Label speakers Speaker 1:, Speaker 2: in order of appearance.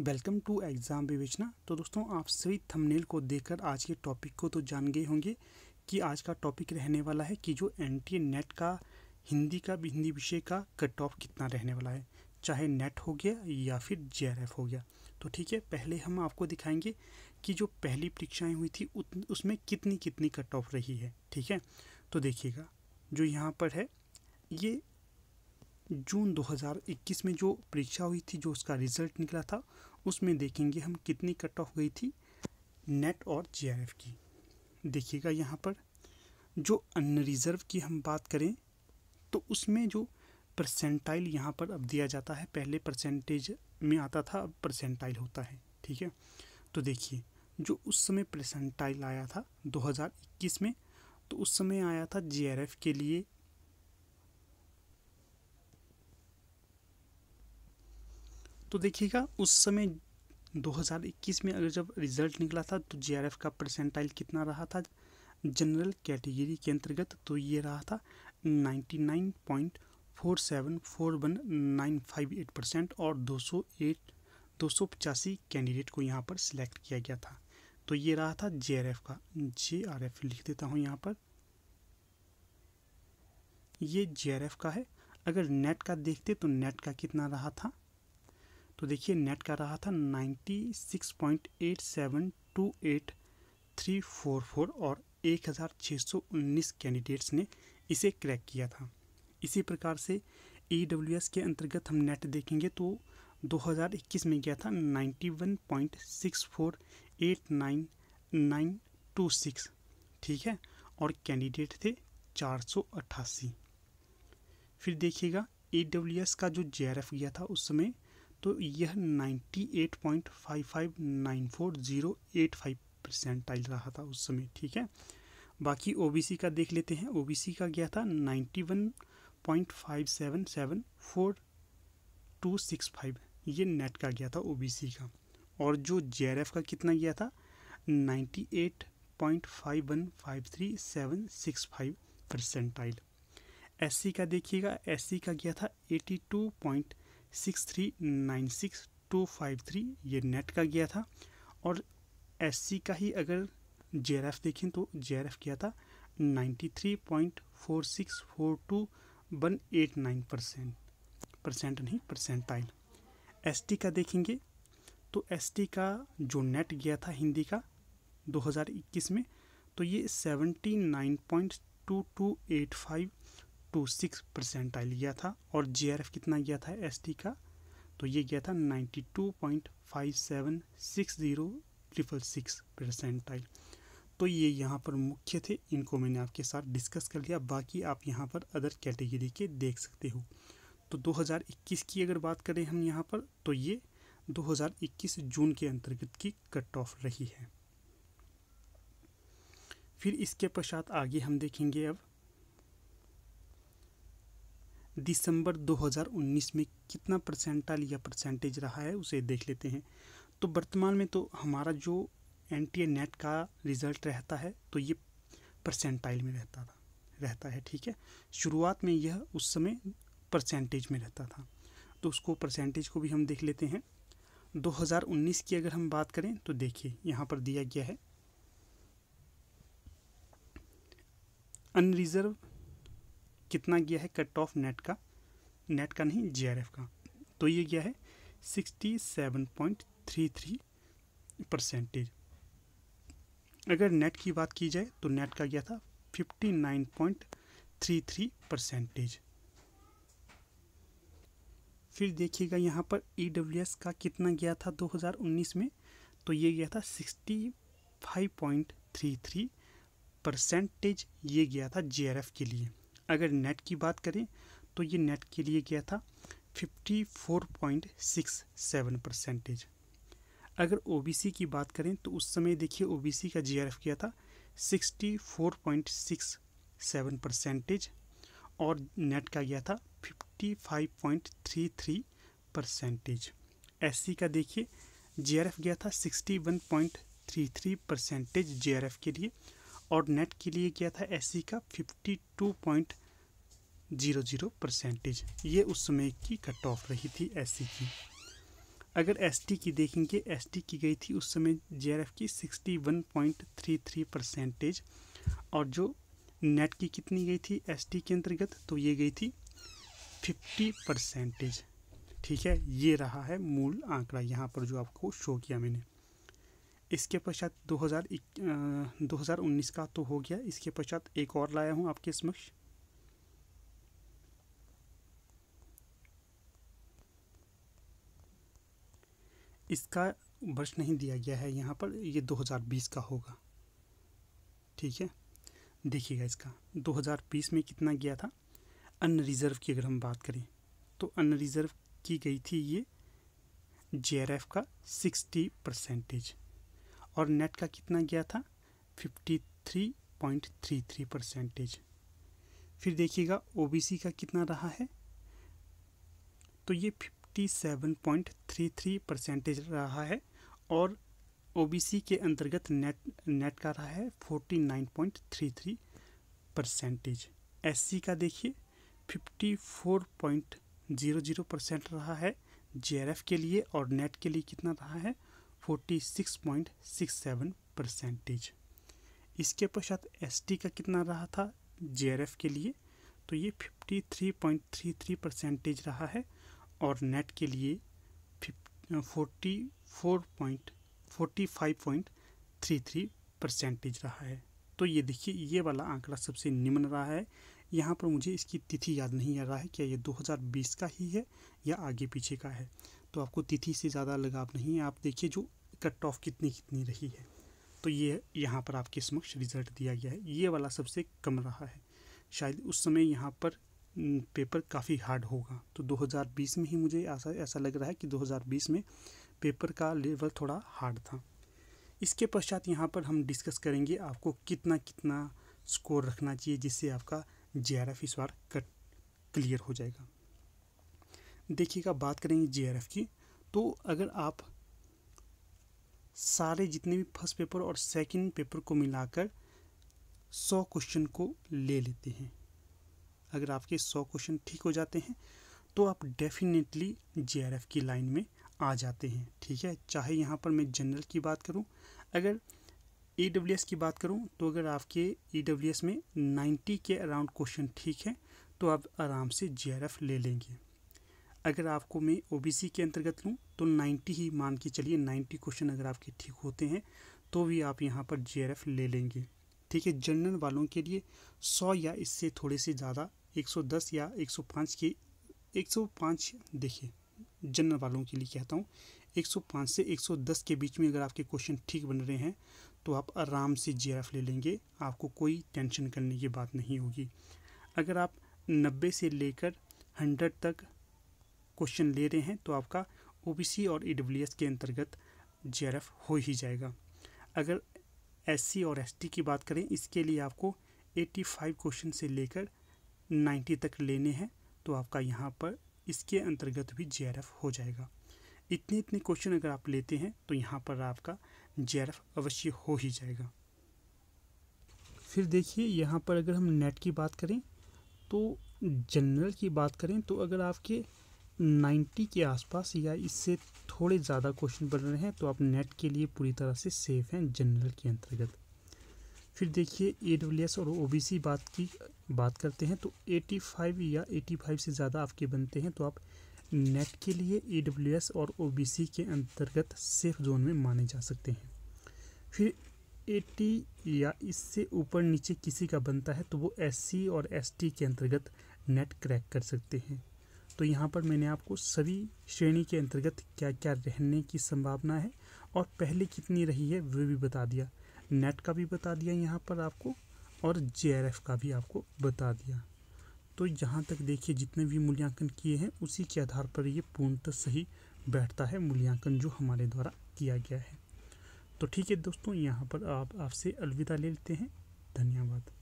Speaker 1: Welcome to exam विवेचना तो दोस्तों आप सभी थंबनेल को देखकर आज के टॉपिक को तो जान गए होंगे कि आज का टॉपिक रहने वाला है कि जो एन टी नेट का हिंदी का हिंदी विषय का कट ऑफ कितना रहने वाला है चाहे नेट हो गया या फिर जे हो गया तो ठीक है पहले हम आपको दिखाएंगे कि जो पहली परीक्षाएँ हुई थी उसमें कितनी कितनी कट ऑफ रही है ठीक है तो देखिएगा जो यहाँ पर है ये जून 2021 में जो परीक्षा हुई थी जो उसका रिजल्ट निकला था उसमें देखेंगे हम कितनी कट ऑफ गई थी नेट और जीआरएफ की देखिएगा यहाँ पर जो अनरिजर्व की हम बात करें तो उसमें जो परसेंटाइल यहाँ पर अब दिया जाता है पहले परसेंटेज में आता था अब परसेंटाइल होता है ठीक है तो देखिए जो उस समय परसेंटाइल आया था 2021 में तो उस समय आया था जीआरएफ के लिए तो देखिएगा उस समय 2021 में अगर जब रिजल्ट निकला था तो जे का परसेंटाइल कितना रहा था जनरल कैटेगरी के अंतर्गत तो ये रहा था 99.4741958 परसेंट और 208 दो कैंडिडेट को यहाँ पर सिलेक्ट किया गया था तो ये रहा था जे का जे लिख देता हूँ यहाँ पर ये जे का है अगर नेट का देखते तो नेट का कितना रहा था तो देखिए नेट का रहा था ninety six point eight seven two eight three four four और एक हज़ार छः सौ उन्नीस कैंडिडेट्स ने इसे क्रैक किया था इसी प्रकार से ई के अंतर्गत हम नेट देखेंगे तो 2021 में गया था 91.6489926 ठीक है और कैंडिडेट थे 488 फिर देखिएगा ई का जो जे गया था उस समय तो यह 98.5594085 परसेंटाइल रहा था उस समय ठीक है बाकी ओबीसी का देख लेते हैं ओबीसी का गया था 91.5774265 ये नेट का गया था ओबीसी का और जो जेआरएफ का कितना गया था 98.5153765 परसेंटाइल एससी का देखिएगा एससी का गया था 82. Six three nine six two five three ये नेट का गया था और एस का ही अगर जे देखें तो जे गया था ninety three point four six four two one eight nine percent percent नहीं परसेंटाइल एस का देखेंगे तो एस का जो नेट गया था हिंदी का 2021 में तो ये seventy nine point two two eight five two six percentile गया था और जे कितना गया था एस का तो ये गया था ninety two point five seven six zero triple six percentile तो ये यहाँ पर मुख्य थे इनको मैंने आपके साथ डिस्कस कर लिया बाकी आप यहाँ पर अदर कैटेगरी के देख सकते हो तो 2021 की अगर बात करें हम यहाँ पर तो ये 2021 जून के अंतर्गत की कट ऑफ रही है फिर इसके पश्चात आगे हम देखेंगे अब दिसंबर 2019 में कितना परसेंटाइल या परसेंटेज रहा है उसे देख लेते हैं तो वर्तमान में तो हमारा जो एन टी नेट का रिज़ल्ट रहता है तो ये परसेंटाइल में रहता था रहता है ठीक है शुरुआत में यह उस समय परसेंटेज में रहता था तो उसको परसेंटेज को भी हम देख लेते हैं 2019 की अगर हम बात करें तो देखिए यहाँ पर दिया गया है अनरिजर्व कितना गया है कट ऑफ नेट का नेट का नहीं जीआरएफ का तो ये गया है sixty seven point three three percentage अगर नेट की बात की जाए तो नेट का गया था fifty nine point three three percentage फिर देखिएगा यहाँ पर ई e का कितना गया था 2019 में तो ये गया था 65.33 परसेंटेज ये गया था जे के लिए अगर नेट की बात करें तो ये नेट के लिए गया था 54.67 परसेंटेज अगर ओबीसी की बात करें तो उस समय देखिए ओबीसी का जीआरएफ गया था 64.67 परसेंटेज और नेट का गया था 55.33 परसेंटेज एससी का देखिए जीआरएफ गया था 61.33 परसेंटेज जीआरएफ के लिए और नेट के लिए गया था एससी का जीरो जीरो परसेंटेज ये उस समय की कट ऑफ रही थी एस की अगर एस की देखेंगे एस की गई थी उस समय जे की sixty one point three three percentage और जो नेट की कितनी गई थी एस के अंतर्गत तो ये गई थी फिफ्टी परसेंटेज ठीक है ये रहा है मूल आंकड़ा यहाँ पर जो आपको शो किया मैंने इसके पश्चात दो हज़ार दो हज़ार उन्नीस का तो हो गया इसके पश्चात एक और लाया हूँ आपके समक्ष इसका वर्ष नहीं दिया गया है यहाँ पर ये 2020 का होगा ठीक है देखिएगा इसका 2020 में कितना गया था अन रिज़र्व की अगर हम बात करें तो अन रिज़र्व की गई थी ये जे का 60 परसेंटेज और नेट का कितना गया था 53.33 परसेंटेज फिर देखिएगा ओबीसी का कितना रहा है तो ये 47.33 परसेंटेज रहा है और ओबीसी के अंतर्गत नेट नेट का रहा है 49.33 परसेंटेज एससी का देखिए 54.00 परसेंट रहा है जेआरएफ के लिए और नेट के लिए कितना रहा है 46.67 परसेंटेज इसके पश्चात एसटी का कितना रहा था जेआरएफ के लिए तो ये 53.33 परसेंटेज रहा है और नेट के लिए forty four point forty five point three three percentage रहा है तो ये देखिए ये वाला आंकड़ा सबसे निम्न रहा है यहाँ पर मुझे इसकी तिथि याद नहीं आ रहा है क्या ये 2020 का ही है या आगे पीछे का है तो आपको तिथि से ज़्यादा लगाव नहीं है आप देखिए जो कट ऑफ कितनी कितनी रही है तो ये यहाँ पर आपके समक्ष रिजल्ट दिया गया है ये वाला सबसे कम रहा है शायद उस समय यहाँ पर पेपर काफ़ी हार्ड होगा तो 2020 में ही मुझे ऐसा ऐसा लग रहा है कि 2020 में पेपर का लेवल थोड़ा हार्ड था इसके पश्चात यहाँ पर हम डिस्कस करेंगे आपको कितना कितना स्कोर रखना चाहिए जिससे आपका जे आर एफ इस बार कट क्लियर हो जाएगा देखिएगा बात करेंगे जे आर एफ की तो अगर आप सारे जितने भी फर्स्ट पेपर और सेकंड पेपर को मिलाकर सौ क्वेश्चन को ले लेते हैं अगर आपके सौ क्वेश्चन ठीक हो जाते हैं तो आप डेफिनेटली जे की लाइन में आ जाते हैं ठीक है चाहे यहाँ पर मैं जनरल की बात करूँ अगर ई की बात करूँ तो अगर आपके ई में 90 के अराउंड क्वेश्चन ठीक हैं तो आप आराम से जे ले लेंगे अगर आपको मैं ओ के अंतर्गत लूँ तो 90 ही मान के चलिए 90 क्वेश्चन अगर आपके ठीक होते हैं तो भी आप यहाँ पर जे ले लेंगे ठीक है जनरल वालों के लिए सौ या इससे थोड़े से ज़्यादा 110 या 105 की 105 देखिए जनरल वालों के लिए कहता हूँ 105 से 110 के बीच में अगर आपके क्वेश्चन ठीक बन रहे हैं तो आप आराम से जे ले लेंगे आपको कोई टेंशन करने की बात नहीं होगी अगर आप 90 से लेकर 100 तक क्वेश्चन ले रहे हैं तो आपका ओबीसी और ई के अंतर्गत जे हो ही जाएगा अगर एससी और एसटी की बात करें इसके लिए आपको 85 क्वेश्चन से लेकर नाइन्टी तक लेने हैं तो आपका यहाँ पर इसके अंतर्गत भी जे हो जाएगा इतने इतने क्वेश्चन अगर आप लेते हैं तो यहाँ पर आपका जे अवश्य हो ही जाएगा फिर देखिए यहाँ पर अगर हम नेट की बात करें तो जनरल की बात करें तो अगर आपके 90 के आसपास या इससे थोड़े ज़्यादा क्वेश्चन बन रहे हैं तो आप नेट के लिए पूरी तरह से सेफ़ हैं जनरल के अंतर्गत फिर देखिए ए डब्ल्यू एस और ओ बी सी बात की बात करते हैं तो एटी फाइव या एटी फाइव से ज़्यादा आपके बनते हैं तो आप नेट के लिए ए डब्ल्यू एस और ओ बी सी के अंतर्गत सेफ जोन में माने जा सकते हैं फिर एटी या इससे ऊपर नीचे किसी का बनता है तो वो एस सी और एस टी के अंतर्गत नेट क्रैक कर सकते हैं तो यहाँ पर मैंने आपको सभी श्रेणी के अंतर्गत क्या क्या रहने की संभावना है और पहले कितनी रही है वे भी बता दिया नेट का भी बता दिया यहाँ पर आपको और जे का भी आपको बता दिया तो यहाँ तक देखिए जितने भी मूल्यांकन किए हैं उसी के आधार पर ये पूर्णतः सही बैठता है मूल्यांकन जो हमारे द्वारा किया गया है तो ठीक है दोस्तों यहाँ पर आप आपसे अलविदा ले लेते हैं धन्यवाद